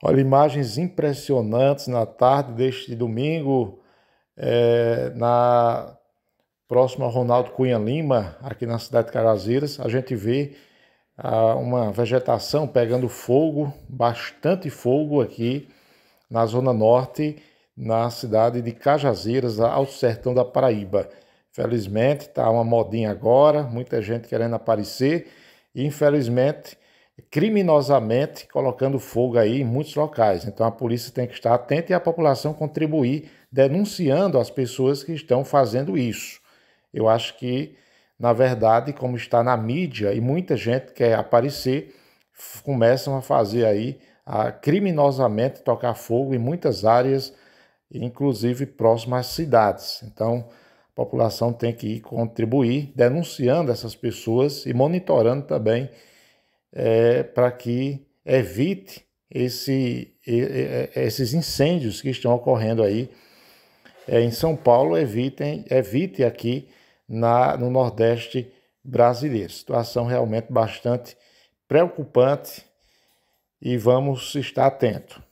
Olha, imagens impressionantes na tarde deste domingo, é, na próxima Ronaldo Cunha Lima, aqui na cidade de Cajazeiras. A gente vê ah, uma vegetação pegando fogo, bastante fogo aqui na Zona Norte, na cidade de Cajazeiras, ao sertão da Paraíba. Felizmente, está uma modinha agora, muita gente querendo aparecer, e infelizmente criminosamente colocando fogo aí em muitos locais. Então a polícia tem que estar atenta e a população contribuir denunciando as pessoas que estão fazendo isso. Eu acho que, na verdade, como está na mídia e muita gente quer aparecer, começam a fazer aí a criminosamente tocar fogo em muitas áreas, inclusive próximas cidades. Então, a população tem que contribuir denunciando essas pessoas e monitorando também é, para que evite esse, é, esses incêndios que estão ocorrendo aí é, em São Paulo, evitem, evite aqui na, no Nordeste brasileiro. Situação realmente bastante preocupante e vamos estar atentos.